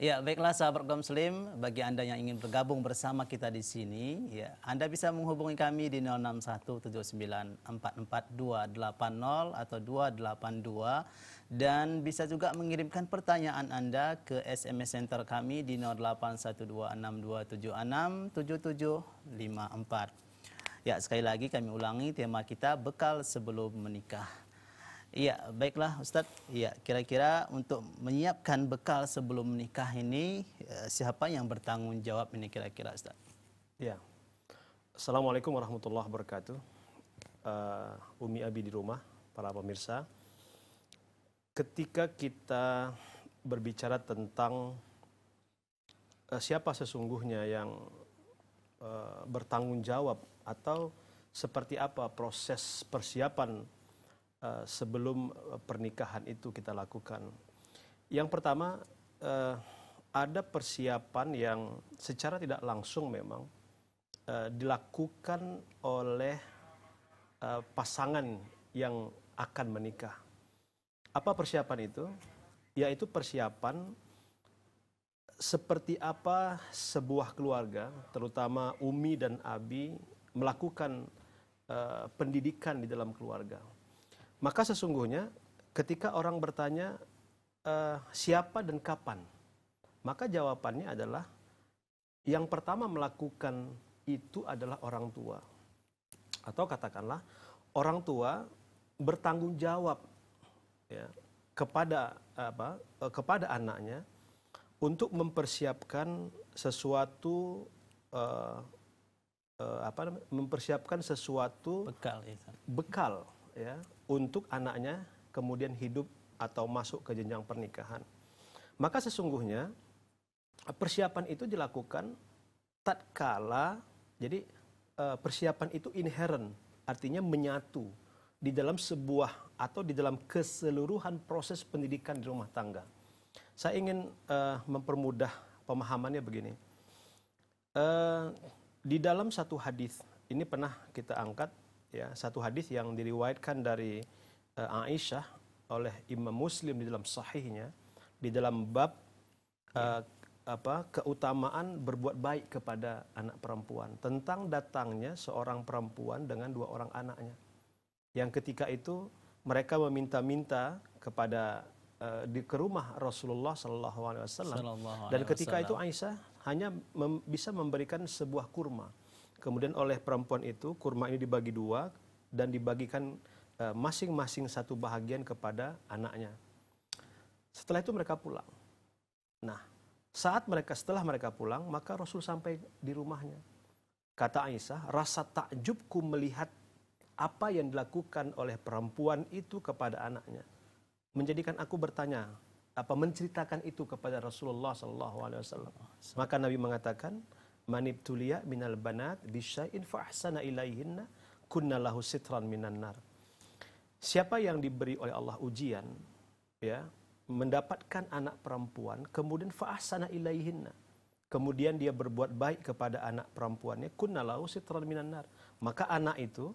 Ya, baiklah sahabat kaum muslim, bagi Anda yang ingin bergabung bersama kita di sini, ya, Anda bisa menghubungi kami di 0617944280 atau 282 dan bisa juga mengirimkan pertanyaan Anda ke SMS center kami di 081262767754. Ya, sekali lagi kami ulangi tema kita bekal sebelum menikah. Iya, baiklah Ustadz. Iya, kira-kira untuk menyiapkan bekal sebelum menikah ini eh, siapa yang bertanggung jawab ini kira-kira Ustadz? Iya. Assalamualaikum warahmatullahi wabarakatuh. Uh, Umi Abi di rumah, para pemirsa. Ketika kita berbicara tentang uh, siapa sesungguhnya yang uh, bertanggung jawab atau seperti apa proses persiapan uh, sebelum eh, pernikahan itu kita lakukan. Yang pertama, uh, ada persiapan yang secara tidak langsung memang uh, dilakukan oleh uh, pasangan yang akan menikah. Apa persiapan itu? Yaitu persiapan seperti apa sebuah keluarga, terutama Umi dan Abi, melakukan uh, pendidikan di dalam keluarga. Maka sesungguhnya ketika orang bertanya uh, siapa dan kapan, maka jawabannya adalah yang pertama melakukan itu adalah orang tua. Atau katakanlah orang tua bertanggung jawab ya, kepada apa eh, kepada anaknya untuk mempersiapkan sesuatu uh, uh, apa mempersiapkan sesuatu bekal ya. bekal ya untuk anaknya kemudian hidup atau masuk ke jenjang pernikahan. Maka sesungguhnya persiapan itu dilakukan tatkala jadi eh, persiapan itu inherent artinya menyatu di dalam sebuah atau di dalam keseluruhan proses pendidikan di rumah tangga. Saya ingin uh, mempermudah pemahamannya begini. Uh, di dalam satu hadis ini pernah kita angkat ya satu hadis yang diriwayatkan dari uh, Aisyah oleh Imam Muslim di dalam sahihnya di dalam bab uh, apa keutamaan berbuat baik kepada anak perempuan tentang datangnya seorang perempuan dengan dua orang anaknya yang ketika itu mereka meminta-minta kepada uh, di ke rumah Rasulullah Sallallahu Alaihi Wasallam dan ketika itu Aisyah hanya mem bisa memberikan sebuah kurma Kemudian oleh perempuan itu kurma ini dibagi dua dan dibagikan e, masing-masing uh, satu bahagian kepada anaknya. Setelah itu mereka pulang. Nah, saat mereka setelah mereka pulang, maka Rasul sampai di rumahnya. Kata Aisyah, rasa takjubku melihat apa yang dilakukan oleh perempuan itu kepada anaknya menjadikan aku bertanya apa menceritakan itu kepada Rasulullah Sallallahu Maka Nabi mengatakan, manibtulia minal banat bisya'in fa'ahsana ilaihinna kunna lahu sitran minan nar. Siapa yang diberi oleh Allah ujian ya mendapatkan anak perempuan kemudian fa'ahsana ilaihinna kemudian dia berbuat baik kepada anak perempuannya kunna lahu sitran minan nar. Maka anak itu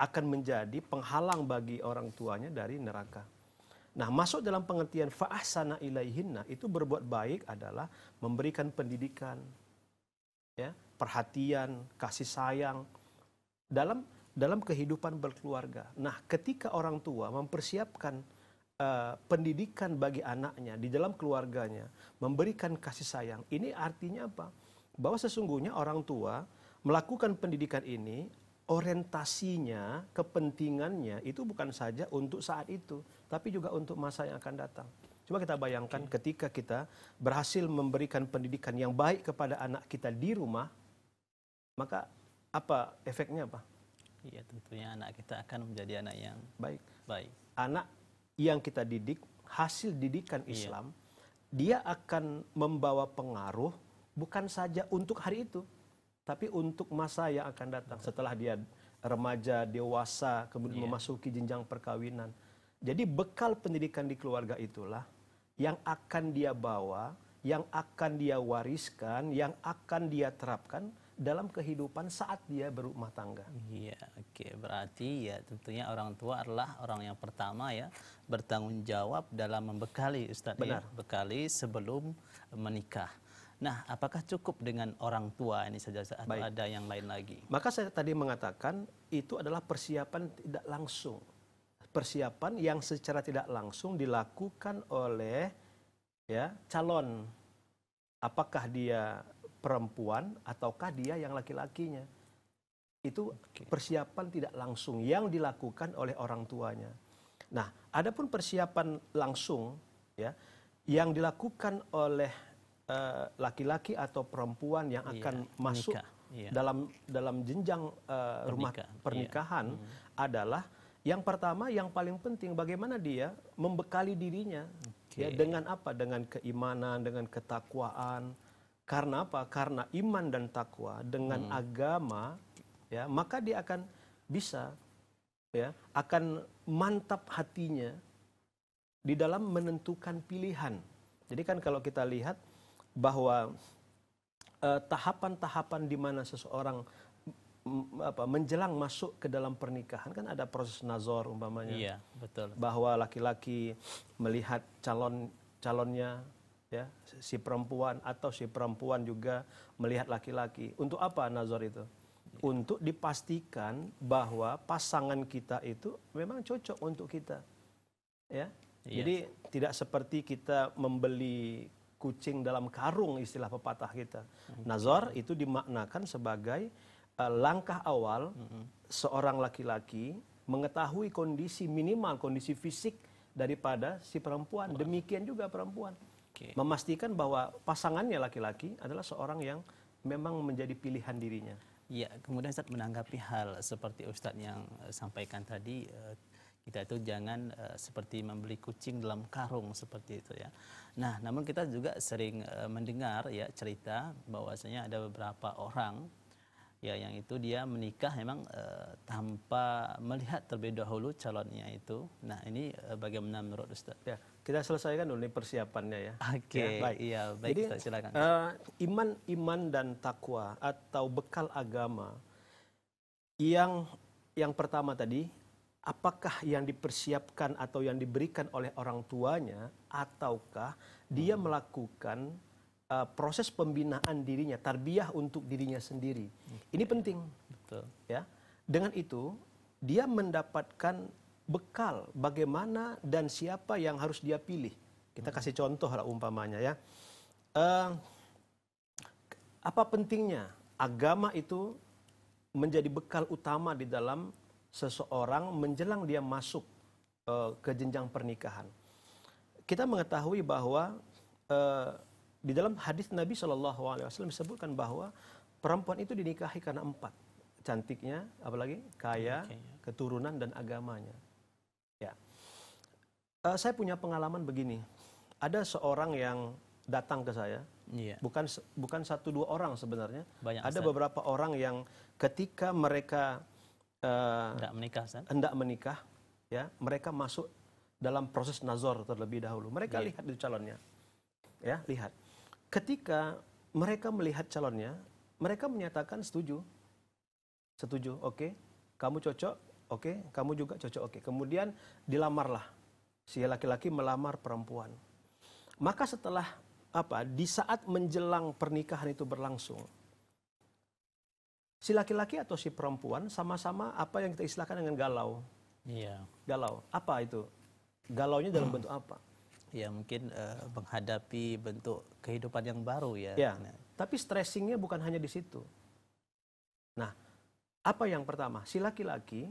akan menjadi penghalang bagi orang tuanya dari neraka. Nah, masuk dalam pengertian fa'ahsana ilaihinna itu berbuat baik adalah memberikan pendidikan, ya, perhatian, kasih sayang dalam dalam kehidupan berkeluarga. Nah, ketika orang tua mempersiapkan uh, pendidikan bagi anaknya di dalam keluarganya, memberikan kasih sayang, ini artinya apa? Bahwa sesungguhnya orang tua melakukan pendidikan ini orientasinya, kepentingannya itu bukan saja untuk saat itu, tapi juga untuk masa yang akan datang. Coba kita bayangkan okay. ketika kita berhasil memberikan pendidikan yang baik kepada anak kita di rumah, maka apa efeknya apa? Iya, tentunya anak kita akan menjadi anak yang baik. Baik. Anak yang kita didik, hasil didikan iya. Islam, dia akan membawa pengaruh bukan saja untuk hari itu, tapi untuk masa yang akan datang Betul. setelah dia remaja, dewasa, kemudian yeah. memasuki jenjang perkawinan. Jadi bekal pendidikan di keluarga itulah yang akan dia bawa, yang akan dia wariskan, yang akan dia terapkan dalam kehidupan saat dia berumah tangga. Iya, oke. Okay. Berarti ya tentunya orang tua adalah orang yang pertama ya bertanggung jawab dalam membekali Ustaz ya. Benar. ya, bekali sebelum menikah. Nah, apakah cukup dengan orang tua ini saja atau Baik. ada yang lain lagi? Maka saya tadi mengatakan itu adalah persiapan tidak langsung persiapan yang secara tidak langsung dilakukan oleh ya calon apakah dia perempuan ataukah dia yang laki-lakinya itu okay. persiapan tidak langsung yang dilakukan oleh orang tuanya nah adapun persiapan langsung ya yang dilakukan oleh eh, laki-laki uh, atau perempuan yang iya, akan yeah, masuk yeah. dalam dalam jenjang uh, rumah pernikahan yeah. Iya. Hmm. adalah yang pertama, yang paling penting bagaimana dia membekali dirinya okay. ya, dengan apa? Dengan keimanan, dengan ketakwaan. Karena apa? Karena iman dan takwa dengan hmm. agama, ya maka dia akan bisa, ya akan mantap hatinya di dalam menentukan pilihan. Jadi kan kalau kita lihat bahwa tahapan eh, tahapan-tahapan di mana seseorang apa menjelang masuk ke dalam pernikahan kan ada proses nazar umpamanya. Iya, betul. Bahwa laki-laki melihat calon calonnya ya, si perempuan atau si perempuan juga melihat laki-laki. Untuk apa nazar itu? Iya. Untuk dipastikan bahwa pasangan kita itu memang cocok untuk kita. Ya. Iya. Jadi tidak seperti kita membeli kucing dalam karung istilah pepatah kita. Hmm. Nazar itu dimaknakan sebagai Eh, langkah awal mm -hmm. seorang laki-laki mengetahui kondisi minimal kondisi fisik daripada si perempuan. Demikian juga perempuan. Okay. Memastikan bahwa pasangannya laki-laki adalah seorang yang memang menjadi pilihan dirinya. Ya, kemudian Ustaz menanggapi hal seperti Ustaz yang eh, sampaikan tadi, eh, kita itu jangan uh, seperti membeli kucing dalam karung seperti itu ya. Nah, namun kita juga sering uh, mendengar ya cerita bahwasanya ada beberapa orang ya yang itu dia menikah memang e, tanpa melihat terlebih dahulu calonnya itu. Nah ini e, bagaimana menurut Ustaz? Ya, kita selesaikan dulu persiapannya ya. Oke. Okay, ya, baik. Iya baik. Jadi Ustaz, silakan. E, iman iman dan takwa atau bekal agama yang yang pertama tadi apakah yang dipersiapkan atau yang diberikan oleh orang tuanya ataukah dia hmm. melakukan uh, proses pembinaan dirinya, tarbiyah untuk dirinya sendiri. Ini penting. Betul. Ya. Dengan itu dia mendapatkan bekal bagaimana dan siapa yang harus dia pilih. Kita hmm. kasih contoh lah umpamanya ya. Uh, apa pentingnya agama itu menjadi bekal utama di dalam seseorang menjelang dia masuk uh, ke jenjang pernikahan. Kita mengetahui bahwa uh, di dalam hadis Nabi Shallallahu Alaihi Wasallam disebutkan bahwa perempuan itu dinikahi karena empat cantiknya, apalagi kaya, ya. keturunan dan agamanya. Ya, uh, saya punya pengalaman begini. Ada seorang yang datang ke saya, yeah. bukan bukan satu dua orang sebenarnya. Banyak Ada Ustaz. beberapa orang yang ketika mereka uh, eh, hendak menikah, hendak menikah, ya mereka masuk dalam proses nazar terlebih dahulu. Mereka yeah. lihat di calonnya, ya lihat ketika mereka melihat calonnya, mereka menyatakan setuju. Setuju, oke. Okay. Kamu cocok, oke. Okay. Kamu juga cocok, oke. Okay. Kemudian dilamarlah. Si laki-laki melamar perempuan. Maka setelah apa? Di saat menjelang pernikahan itu berlangsung, si laki-laki atau si perempuan sama-sama apa yang kita istilahkan dengan galau. Iya. Galau. Apa itu? Galaunya dalam hmm. bentuk apa? Ya mungkin uh, menghadapi bentuk kehidupan yang baru ya. ya. Nah. Tapi stressingnya bukan hanya di situ. Nah, apa yang pertama? Si laki-laki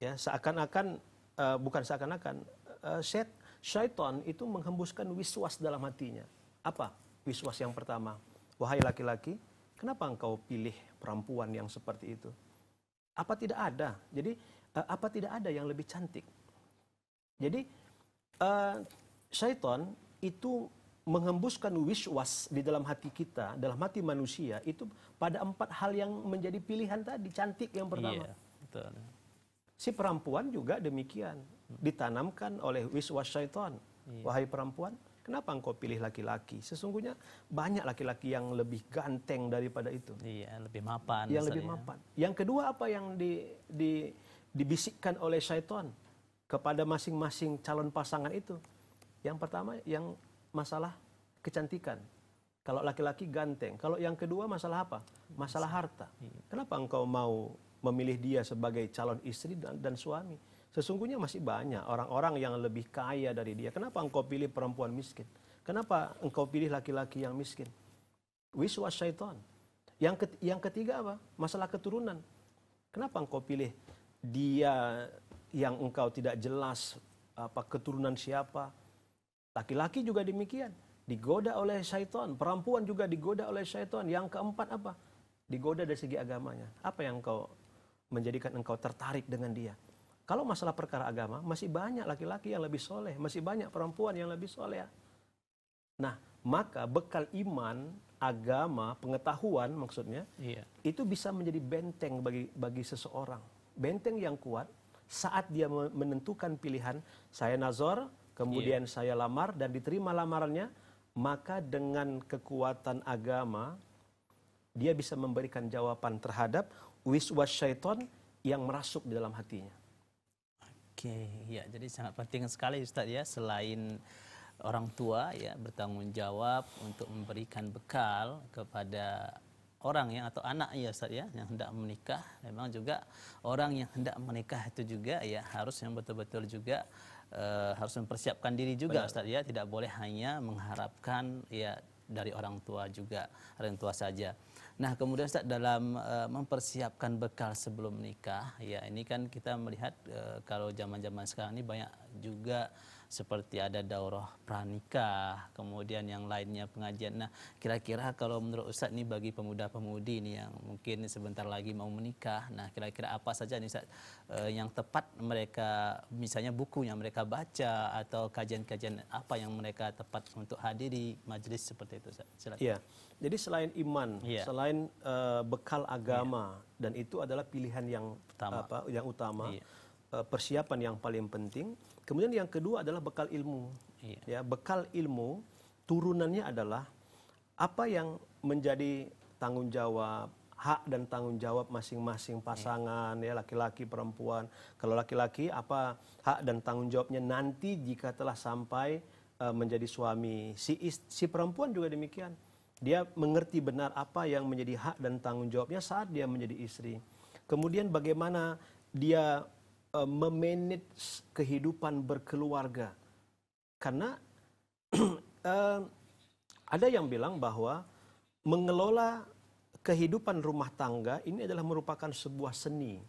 ya seakan-akan uh, bukan seakan-akan uh, eh, set syaitan itu menghembuskan wiswas dalam hatinya. Apa? Wiswas yang pertama. Wahai laki-laki, kenapa engkau pilih perempuan yang seperti itu? Apa tidak ada? Jadi uh, apa tidak ada yang lebih cantik? Jadi uh, syaitan itu menghembuskan wish-was di dalam hati kita, dalam hati manusia itu pada empat hal yang menjadi pilihan tadi cantik yang pertama. Iya, betul. Si perempuan juga demikian ditanamkan oleh wish-was syaitan. Iya. Wahai perempuan, kenapa engkau pilih laki-laki? Sesungguhnya banyak laki-laki yang lebih ganteng daripada itu. Iya, lebih mapan. Yang misalnya. lebih mapan. Yang kedua apa yang di, di dibisikkan oleh syaitan kepada masing-masing calon pasangan itu? Yang pertama yang masalah kecantikan. Kalau laki-laki ganteng. Kalau yang kedua masalah apa? Masalah harta. Iya. Kenapa engkau mau memilih dia sebagai calon istri dan, dan suami? Sesungguhnya masih banyak orang-orang yang lebih kaya dari dia. Kenapa engkau pilih perempuan miskin? Kenapa engkau pilih laki-laki yang miskin? Wiswas syaitan. Yang, yang ketiga apa? Masalah keturunan. Kenapa engkau pilih dia yang engkau tidak jelas apa keturunan siapa? Laki-laki juga demikian, digoda oleh syaitan. Perempuan juga digoda oleh syaitan. Yang keempat apa? Digoda dari segi agamanya. Apa yang kau menjadikan engkau tertarik dengan dia? Kalau masalah perkara agama, masih banyak laki-laki yang lebih soleh, masih banyak perempuan yang lebih soleh. Nah, maka bekal iman agama, pengetahuan maksudnya, iya. itu bisa menjadi benteng bagi bagi seseorang. Benteng yang kuat saat dia menentukan pilihan, saya nazar kemudian yeah. saya lamar dan diterima lamarannya, maka dengan kekuatan agama dia bisa memberikan jawaban terhadap wiswas syaiton yang merasuk di dalam hatinya. Oke, okay, ya jadi sangat penting sekali Ustaz ya selain orang tua ya bertanggung jawab untuk memberikan bekal kepada orang yang atau anak ya Ustaz ya yang hendak menikah memang juga orang yang hendak menikah itu juga ya harus yang betul-betul juga e, harus mempersiapkan diri juga Benar. Ustaz ya tidak boleh hanya mengharapkan ya dari orang tua juga orang tua saja. Nah kemudian Ustaz dalam e, mempersiapkan bekal sebelum menikah ya ini kan kita melihat e, kalau zaman-zaman sekarang ini banyak juga seperti ada daurah pranikah, kemudian yang lainnya pengajian. Nah, kira-kira kalau menurut Ustadz nih bagi pemuda-pemudi ini yang mungkin sebentar lagi mau menikah, nah kira-kira apa saja nih Ustadz eh, yang tepat mereka, misalnya buku yang mereka baca atau kajian-kajian apa yang mereka tepat untuk hadiri majelis seperti itu Ustadz? Silakan. Iya. jadi selain iman, ya. selain uh, bekal agama, ya. dan itu adalah pilihan yang utama. apa yang utama. Ya Eh, persiapan yang paling penting. Kemudian yang kedua adalah bekal ilmu. Iya. Ya, bekal ilmu turunannya adalah apa yang menjadi tanggung jawab hak dan tanggung jawab masing-masing pasangan ya laki-laki perempuan kalau laki-laki apa hak dan tanggung jawabnya nanti jika telah sampai uh, menjadi suami si si perempuan juga demikian dia mengerti benar apa yang menjadi hak dan tanggung jawabnya saat dia menjadi istri kemudian bagaimana dia uh, memanage kehidupan berkeluarga. Karena uh, ada yang bilang bahwa mengelola kehidupan rumah tangga ini adalah merupakan sebuah seni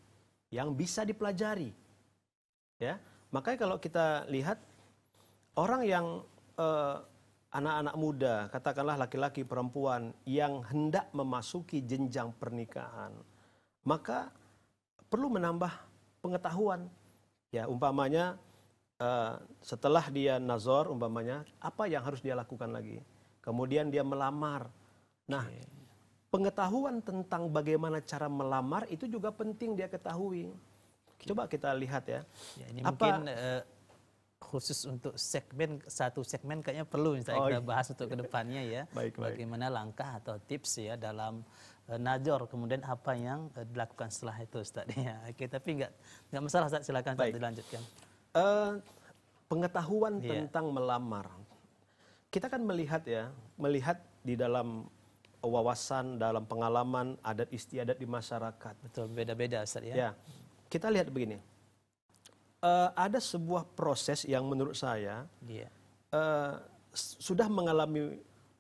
yang bisa dipelajari. Ya, makanya kalau kita lihat orang yang anak uh, anak-anak muda, katakanlah laki-laki perempuan yang hendak memasuki jenjang pernikahan, maka perlu menambah pengetahuan. Ya, umpamanya uh, setelah dia nazar umpamanya apa yang harus dia lakukan lagi? Kemudian dia melamar. Nah, pengetahuan tentang bagaimana cara melamar itu juga penting dia ketahui. Okay. Coba kita lihat ya. ya ini apa, mungkin uh, khusus untuk segmen satu segmen kayaknya perlu oh, kita, oh, bahas untuk kedepannya ya. baik, Bagaimana langkah atau tips ya dalam Eh, najor kemudian apa yang eh, dilakukan setelah itu tadi Ya, oke, tapi enggak enggak masalah Ustaz, silakan Ustaz dilanjutkan. Uh, pengetahuan yeah. tentang melamar. Kita kan melihat ya, melihat di dalam wawasan, dalam pengalaman adat istiadat di masyarakat. Betul, beda-beda Ustaz ya. ya. Kita lihat begini. Uh, ada sebuah proses yang menurut saya yeah. Iya. uh, sudah mengalami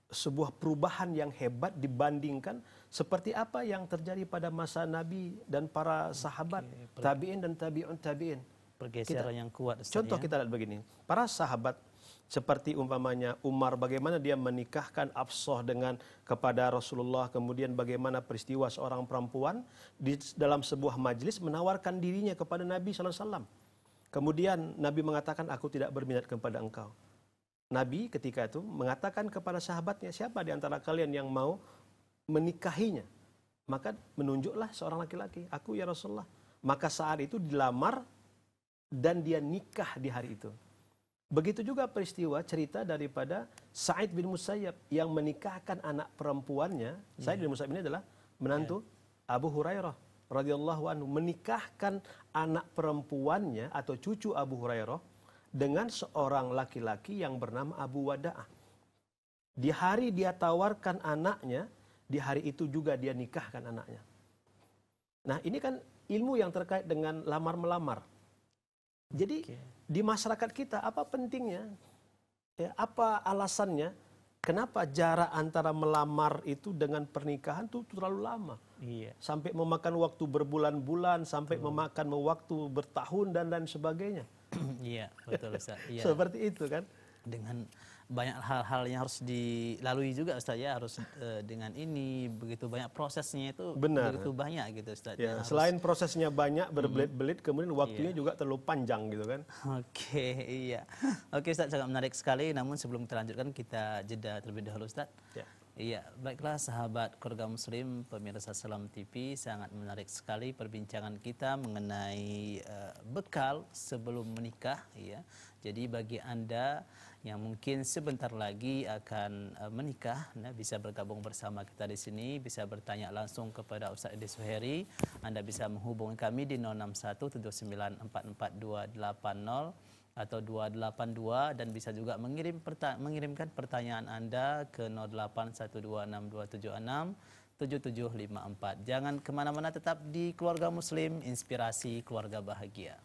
sebuah perubahan yang hebat dibandingkan seperti apa yang terjadi pada masa Nabi dan para sahabat okay, tabiin dan tabiun tabiin. Pergeseran kita, yang kuat. Ustaz, contoh ya? kita lihat begini, para sahabat seperti umpamanya Umar bagaimana dia menikahkan Absah dengan kepada Rasulullah kemudian bagaimana peristiwa seorang perempuan di dalam sebuah majelis menawarkan dirinya kepada Nabi saw Kemudian Nabi mengatakan aku tidak berminat kepada engkau. Nabi ketika itu mengatakan kepada sahabatnya, siapa di antara kalian yang mau menikahinya? Maka menunjuklah seorang laki-laki, aku ya Rasulullah. Maka saat itu dilamar dan dia nikah di hari itu. Begitu juga peristiwa cerita daripada Said bin Musayyab yang menikahkan anak perempuannya. Hmm. Said bin Musayyab ini adalah menantu yeah. Abu Hurairah radhiyallahu anhu menikahkan anak perempuannya atau cucu Abu Hurairah dengan seorang laki-laki yang bernama Abu Wada'ah. Di hari dia tawarkan anaknya, di hari itu juga dia nikahkan anaknya. Nah, ini kan ilmu yang terkait dengan lamar-melamar. Jadi, okay. di masyarakat kita apa pentingnya? Ya, apa alasannya? Kenapa jarak antara melamar itu dengan pernikahan itu terlalu lama? Iya. Sampai memakan waktu berbulan-bulan, sampai Tuh. memakan waktu bertahun dan lain sebagainya. Iya, betul Ustaz. Ya. Seperti itu kan. Dengan banyak hal-hal yang harus dilalui juga Ustaz ya, harus e, dengan ini begitu banyak prosesnya itu Benar. begitu banyak gitu Ustaz. Ya, ya selain prosesnya banyak berbelit-belit, kemudian waktunya ya. juga terlalu panjang gitu kan. Oke, iya. Oke Ustaz, sangat menarik sekali. Namun sebelum kita lanjutkan kita jeda terlebih dahulu Ustaz. Ya. Iya, baiklah sahabat keluarga muslim, pemirsa Salam TV, sangat menarik sekali perbincangan kita mengenai e, bekal sebelum menikah ya. Jadi bagi Anda yang mungkin sebentar lagi akan e, menikah, nah, bisa bergabung bersama kita di sini, bisa bertanya langsung kepada Ustaz Edi Suheri. Anda bisa menghubungi kami di 061 7944 atau 282 dan bisa juga mengirim mengirimkan pertanyaan Anda ke 081262767754 7754. Jangan kemana-mana tetap di Keluarga Muslim, Inspirasi Keluarga Bahagia.